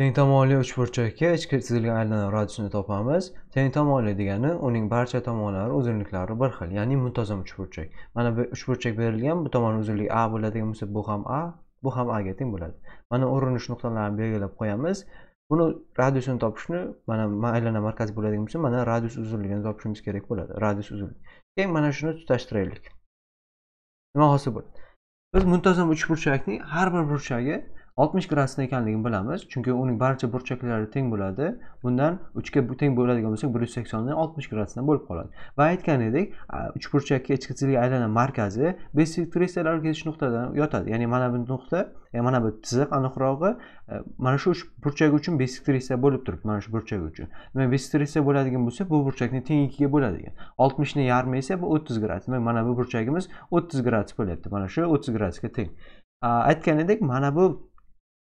teng tomonli uchburchakka ichki chizilgan aylana radiusini topamiz teng tomonli degani uning barcha tomonlari uzunliklari bir xil ya'ni muntazam uchburchak mana bu uchburchak berilgan bu tomon uzunligi a bo'ladigan bo'lsa bu ham a bu ham a ga teng bo'ladi mana urinish nuqtalarini belgilab qo'yamiz buni radiusini topishni mana aylana markazi bo'ladigan bo'lsa mana radius uzunligini topishimiz kerak bo'ladi radius uzunlik keyin mana shuni tutashtiraylik nima hosil bo'ladi biz muntazam uchburchakning har bir burchagi 60 gradusda ekanligini bilamiz chunki uning barcha burchaklari teng bo'ladi bundan uchga teng bo'ladigan bo'lsak bir yuz saksonni oltmish gradusdan bo'lib qoladi va aytgan edik burchakka ichki chizilgan aylanan markazi bessik tressalar kesish nuqtadan yotadi ya'ni mana bu nuqta mana bu chiziq aniqrog'i e, mana shu uch burchak uchun bessik tressa bo'lib turibdi mana shu burchak uchun demak bessik tressa bo'ladigan bo'lsa bu burchakni teng ikkiga bo'ladigan oltmishni yarmi esa bu o'ttiz gradus demak mana bu burchagimiz o'ttiz gradus bo'lyapti mana shu o'ttiz gradusga teng aytgan edik mana bu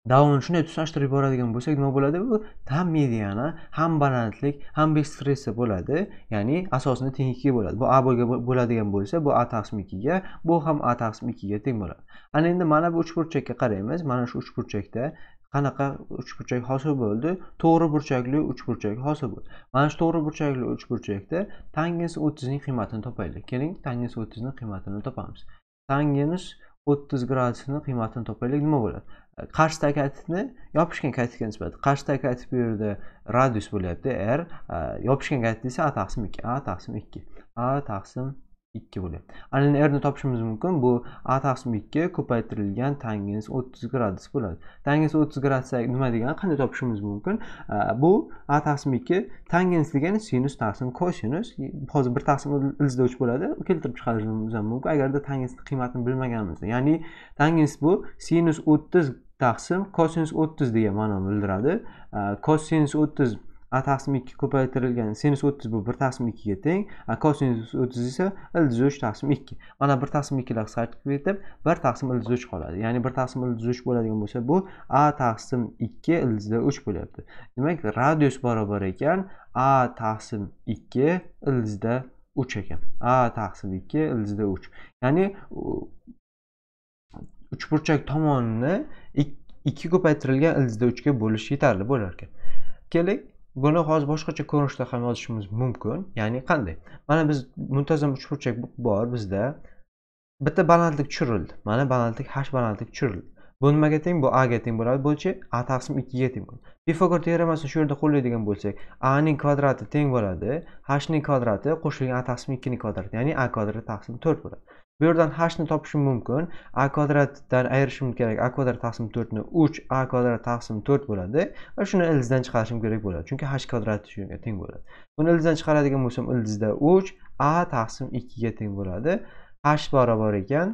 davomini shunday tutashtirib yuboradigan bo'lsak nima bo'ladi u ham mediana ham balandlik ham stressi bo'ladi ya'ni asosini teng ikkiga bo'ladi bu a bo'lgan bo'ladigan bo'lsa bu a taqsim ikkiga bu ham a taqsim ikkiga teng bo'ladi ana endi mana bu uchburchakka qaraymiz mana shu uchburchakda qanaqa uchburchak hosil bo'ldi to'g'ri burchakli uchburchak hosil bo'ldi mana shu to'g'ri burchakli uchburchakda tangens o'ttizning qiymatini topaylik keling tangens o'ttizni qiymatini topamiz tangens o'ttiz gradusini qiymatini topaylik nima bo'ladi qarshi takatni yopishgan katiga nisbatan qarshi takat bu yerda radius bo'lyapti r e, yopishgan katit desa a taqsim ikki a taqsim ikki a taqsim 2 bo'lyapti R ni topishimiz mumkin bu a taqsim ikki ko'paytirilgan tangens o'ttiz gradus bo'ladi tangens o'ttiz gradus nima degani qanday topishimiz mumkin bu a taqsim ikki tangens degani sinus taqsim kosinus hozir bir taqsim ilizda uch bo'ladi keltirib chiqarishimiz ham mumkin agarda tangensni qiymatini bilmaganimizda ya'ni tangens bu sinus o'ttiz taqsim kosinus o'ttiz degan ma'noni bildiradi kosinus o'ttiz a taqsim ikki ko'paytirilgan sinus o'ttiz bu bir taqsim ikkiga teng a kosinus o'ttiz esa ildiz uch taqsim ikki mana bir taqsim ikkilar qisqartib ketib bir taqsim ildiz uch qoladi ya'ni bir taqsim ildiz uch bo'ladigan bo'lsa bu a taqsim ikki ildizda uch bo'lyapti demak radius barobar ekan a taqsim ikki ildizda uch ekan a taqsim ikki ildizda uch ya'ni uchburchak tomonini ikki ko'paytirilgan ildizda uchga bo'lish yetarli bo'lar ekan keling buni hozir boshqacha ko'rinishda ham yozishimiz mumkin ya'ni qanday mana biz muntazam uchburchak bor bizda bitta balandlik tushirildi mana balandlik hash balandlik tushirildi bu nimaga teng bu a ga teng bo'ladi bo'lchi a taqsim ikkiga teng bo'ladi pifagor teoremasini shu yerda qo'llaydigan bo'lsak a ning kvadrati teng bo'ladi hashning kvadrati qo'shilgan a taqsim ikkining kvadrati ya'ni a kvadrat taqsim to'rt bo'ladi bu yerdan ni topishim mumkin a kvadratdan ayirishim kerak a kvadrat taqsim to'rtni uch a kvadrat taqsim to'rt bo'ladi va shuni ildizdan chiqarishim kerak bo'ladi chunki h kvadrati shunga teng bo'ladi buni ildizdan chiqaradigan bo'lsam ildizda uch a taqsim ikkiga teng bo'ladi h barobar ekan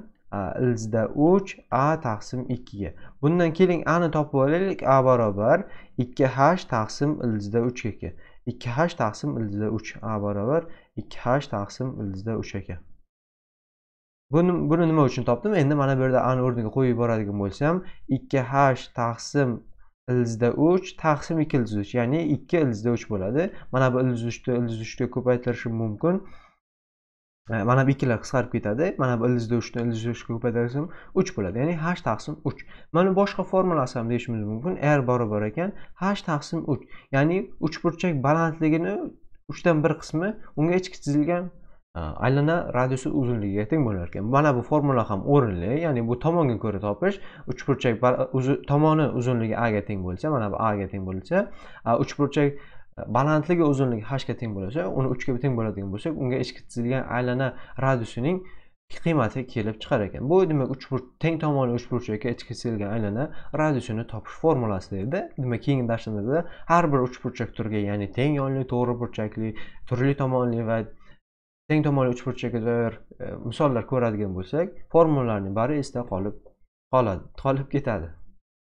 ildizda uch a taqsim ikkiga bundan keling ani topib olaylik a barobar ikki h taqsim ildizda ekan ikki h taqsim ildizda uch a barobar ikki h taqsim ildizda uch ekan buni buni nima uchun topdim endi mana bu yerda ani o'rniga qo'yib yuboradigan bo'lsam ikki h taqsim ilizda uch taqsim ikki ildiz uch ya'ni ikki ilizda uch bo'ladi mana bu ildiz uchni ildiz uchga ko'paytirishim mumkin e, mana bu ikkilar qisqarib ketadi mana bu ilizda uchni ildiz uchga ko'paytirsam uch bo'ladi ya'ni h taqsim uch mana boshqa formulasi ham deyishimiz mumkin r barobar ekan h taqsim uch ya'ni uchburchak balandligini uchdan bir qismi unga ichki chizilgan aylana radiusi uzunligiga teng bo'lar ekan mana bu formula ham o'rinli ya'ni bu tomonga ko'ra topish uchburchak tomoni uzunligi a ga teng bo'lsa mana bu a ga teng bo'lsa uchburchak balandligi uzunligi hashga teng bo'lsa uni uchga teng bo'ladigan bo'lsak unga ichki chizilgan aylana radiusining qiymati kelib chiqar ekan bu demak teng tomoni uchburchakka ichki chizilgan aylana radiusini topish formulasi edi demak keyingi darsimizda har bir uchburchak turiga ya'ni teng yonli to'g'ri burchakli turli tomonli va teng tomonli doir e, misollar ko'radigan bo'lsak formulalarning bari esda qolib qoladi qolib ketadi